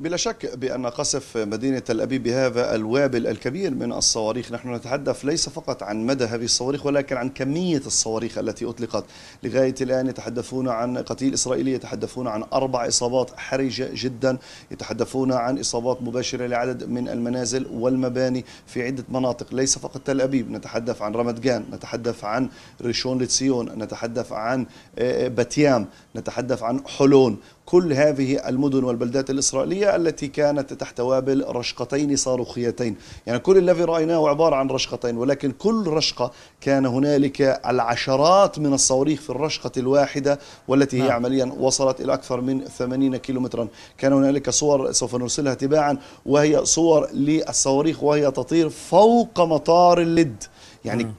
بلا شك بأن قصف مدينة تل أبيب بهذا الوابل الكبير من الصواريخ نحن نتحدث ليس فقط عن مدى هذه الصواريخ ولكن عن كمية الصواريخ التي أطلقت لغاية الآن يتحدثون عن قتيل إسرائيلي يتحدثون عن أربع إصابات حرجة جدا يتحدثون عن إصابات مباشرة لعدد من المنازل والمباني في عدة مناطق ليس فقط تل أبيب نتحدث عن رمت جان نتحدث عن ريشون لتسيون نتحدث عن آه، بتيام نتحدث عن حلون كل هذه المدن والبلدات الإسرائيلية التي كانت تحت وابل رشقتين صاروخيتين يعني كل الذي رأيناه عبارة عن رشقتين ولكن كل رشقة كان هنالك العشرات من الصواريخ في الرشقة الواحدة والتي هي نعم. عمليا وصلت إلى أكثر من 80 كيلومترا كان هنالك صور سوف نرسلها تباعا وهي صور للصواريخ وهي تطير فوق مطار اللد يعني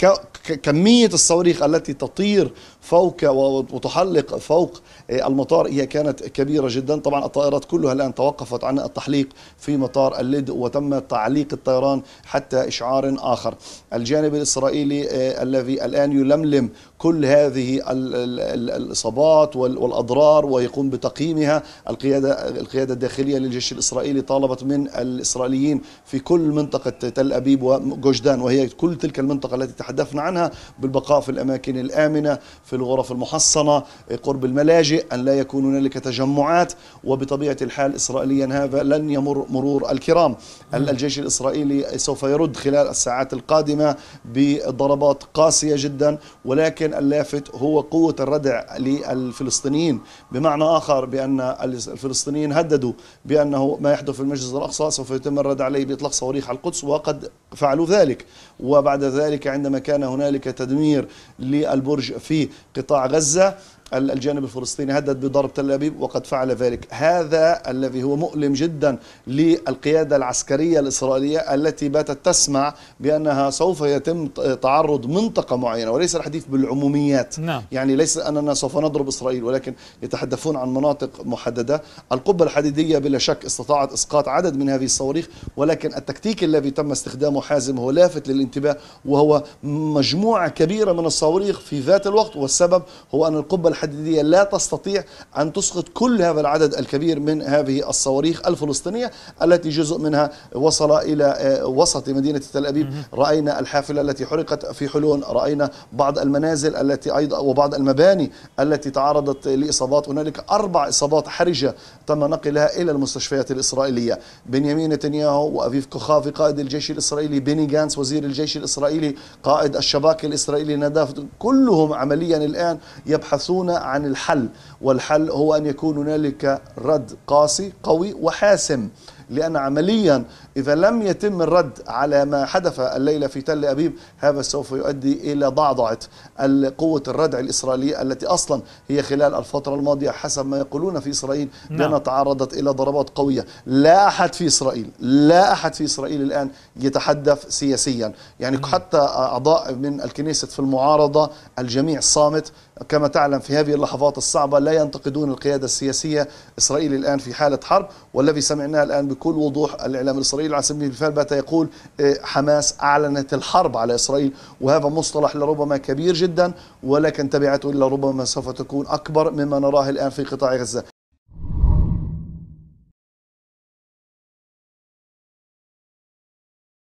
كمية الصواريخ التي تطير فوق وتحلق فوق آه، المطار هي كانت كبيرة جدا طبعا الطائرات كلها الآن توقفت عن التحليق في مطار اللد وتم تعليق الطيران حتى إشعار آخر الجانب الإسرائيلي آه، الذي الآن يلملم كل هذه الإصابات والأضرار ويقوم بتقييمها القيادة, القيادة الداخلية للجيش الإسرائيلي طالبت من الإسرائيليين في كل منطقة تل أبيب وجوجدان وهي كل تلك المنطقة التي تحدثنا عنها بالبقاء في الأماكن الآمنة في الغرف المحصنة قرب الملاجئ أن لا يكون هنالك تجمعات وبطبيعة الحال إسرائيليا هذا لن يمر مرور الكرام الجيش الإسرائيلي سوف يرد خلال الساعات القادمة بضربات قاسية جدا ولكن اللافت هو قوة الردع للفلسطينيين بمعنى آخر بأن الفلسطينيين هددوا بأنه ما يحدث في المسجد الأقصى سوف يتم الرد عليه بإطلاق صواريخ على القدس وقد فعلوا ذلك وبعد ذلك عندما كان هنالك تدمير للبرج في قطاع غزة الجانب الفلسطيني هدد بضرب تل أبيب وقد فعل ذلك هذا الذي هو مؤلم جدا للقيادة العسكرية الإسرائيلية التي باتت تسمع بأنها سوف يتم تعرض منطقة معينة وليس الحديث بالعموميات نعم. يعني ليس أننا سوف نضرب إسرائيل ولكن يتحدثون عن مناطق محددة القبة الحديدية بلا شك استطاعت إسقاط عدد من هذه الصواريخ ولكن التكتيك الذي تم استخدامه حازم هو لافت للانتباه وهو مجموعة كبيرة من الصواريخ في ذات الوقت والسبب هو أن القبة الحديدية لا تستطيع أن تسقط كل هذا العدد الكبير من هذه الصواريخ الفلسطينية التي جزء منها وصل إلى آه، وسط مدينة تل أبيب رأينا الحافلة التي حرقت في حلون رأينا بعض المنازل التي أيضا وبعض المباني التي تعرضت لإصابات هنالك أربع إصابات حرجة تم نقلها إلى المستشفيات الإسرائيلية بنيامين نتنياهو وأفيف كوخافي قائد الجيش الإسرائيلي بيني جانس وزير الجيش الإسرائيلي قائد الشباك الإسرائيلي نداف كلهم عمليا الآن يبحثون يبحثون عن الحل والحل هو أن يكون هنالك رد قاسي قوي وحاسم لأن عمليا إذا لم يتم الرد على ما حدث الليلة في تل أبيب هذا سوف يؤدي إلى ضعضعة قوة الردع الإسرائيلية التي أصلا هي خلال الفترة الماضية حسب ما يقولون في إسرائيل بأنها نعم. تعرضت إلى ضربات قوية لا أحد في إسرائيل لا أحد في إسرائيل الآن يتحدث سياسيا يعني حتى أعضاء من الكنيسة في المعارضة الجميع صامت كما تعلم في هذه اللحظات الصعبة لا ينتقدون القيادة السياسية إسرائيل الآن في حالة حرب والذي سمعناه الآن بكل وضوح الإعلام الإسرائيلي على سبيل المثال بات يقول إيه، حماس أعلنت الحرب على إسرائيل وهذا مصطلح لربما كبير جدا ولكن تبعته إلا ربما سوف تكون أكبر مما نراه الآن في قطاع غزة